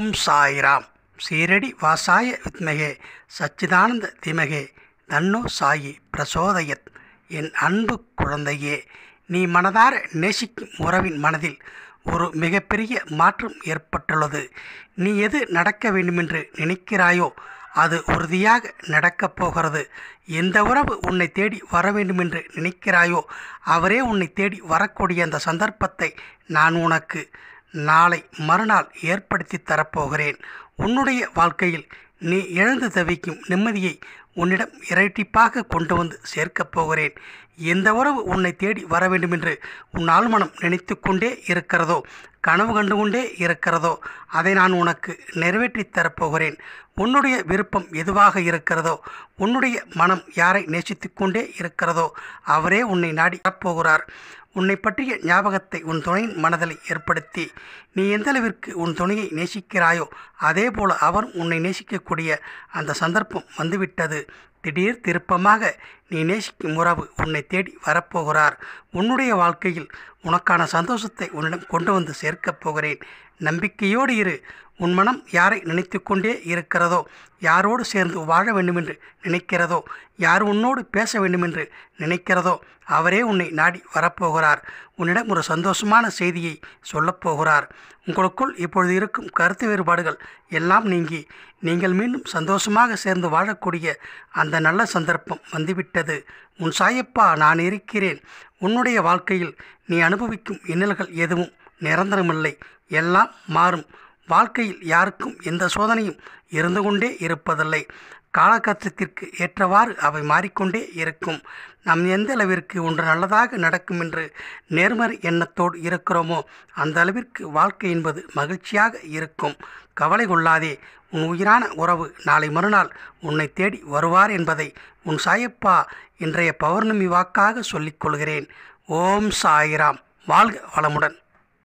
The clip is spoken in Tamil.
ஓம் சாய்ராம் சீரடி வாசாய வித்மகே சச்சிதானந்த திமகே தன்னோ சாயி பிரசோதயத் என் அன்பு குழந்தையே நீ மனதார நேசிக்கும் உறவின் மனதில் ஒரு மிகப்பெரிய மாற்றம் ஏற்பட்டுள்ளது நீ எது நடக்க வேண்டுமென்று நினைக்கிறாயோ அது உறுதியாக நடக்கப் போகிறது எந்த உறவு உன்னை தேடி வர வேண்டுமென்று நினைக்கிறாயோ அவரே உன்னை தேடி வரக்கூடிய அந்த சந்தர்ப்பத்தை நான் உனக்கு நாளை மறுநாள் ஏற்படுத்தி தரப்போகிறேன் உன்னுடைய வாழ்க்கையில் நீ இழந்து தவிக்கும் நிம்மதியை உன்னிடம் இரட்டிப்பாக கொண்டு வந்து சேர்க்கப் போகிறேன் எந்த உறவு உன்னை தேடி வர வேண்டுமென்று உன் ஆழ்மனம் நினைத்து கொண்டே இருக்கிறதோ கனவு கண்டு கொண்டே இருக்கிறதோ அதை நான் உனக்கு நிறைவேற்றி தரப்போகிறேன் உன்னுடைய விருப்பம் எதுவாக இருக்கிறதோ உன்னுடைய மனம் யாரை நேசித்து கொண்டே இருக்கிறதோ அவரே உன்னை நாடி தரப்போகிறார் உன்னை பற்றிய ஞாபகத்தை உன் துணையின் மனதில் ஏற்படுத்தி நீ எந்தளவிற்கு உன் துணையை நேசிக்கிறாயோ அதே போல அவர் உன்னை நேசிக்கக்கூடிய அந்த சந்தர்ப்பம் வந்துவிட்டது திடீர் திருப்பமாக நீ நேசிக்கும் உறவு உன்னை தேடி வரப்போகிறார் உன்னுடைய வாழ்க்கையில் உனக்கான சந்தோஷத்தை உன்னிடம் கொண்டு வந்து சேர்க்கப் போகிறேன் நம்பிக்கையோடு இரு உன் மனம் யாரை நினைத்து கொண்டே இருக்கிறதோ யாரோடு சேர்ந்து வாழ வேண்டுமென்று நினைக்கிறதோ யார் உன்னோடு பேச வேண்டுமென்று நினைக்கிறதோ அவரே உன்னை நாடி வரப்போகிறார் உன்னிடம் ஒரு சந்தோஷமான செய்தியை சொல்லப்போகிறார் உங்களுக்குள் இப்பொழுது இருக்கும் கருத்து வேறுபாடுகள் எல்லாம் நீங்கி நீங்கள் மீண்டும் சந்தோஷமாக சேர்ந்து வாழக்கூடிய அந்த நல்ல சந்தர்ப்பம் வந்துவிட்டது உன் சாயப்பா நான் இருக்கிறேன் உன்னுடைய வாழ்க்கையில் நீ அனுபவிக்கும் இன்னல்கள் எதுவும் நிரந்தரமில்லை எல்லாம் மாறும் வாழ்க்கையில் யாருக்கும் எந்த சோதனையும் இருந்து கொண்டே இருப்பதில்லை காலகட்டத்திற்கு ஏற்றவாறு அவை மாறிக்கொண்டே இருக்கும் நம் எந்த அளவிற்கு ஒன்று நல்லதாக நடக்கும் என்று நேர்மறை எண்ணத்தோடு இருக்கிறோமோ அந்த அளவிற்கு வாழ்க்கை என்பது மகிழ்ச்சியாக இருக்கும் கவலை கொள்ளாதே உன் உயிரான உறவு நாளை மறுநாள் உன்னை தேடி வருவார் என்பதை உன் சாயப்பா இன்றைய பௌர்ணமி வாக்காக சொல்லிக்கொள்கிறேன் ஓம் சாயிராம் வாழ்க வளமுடன்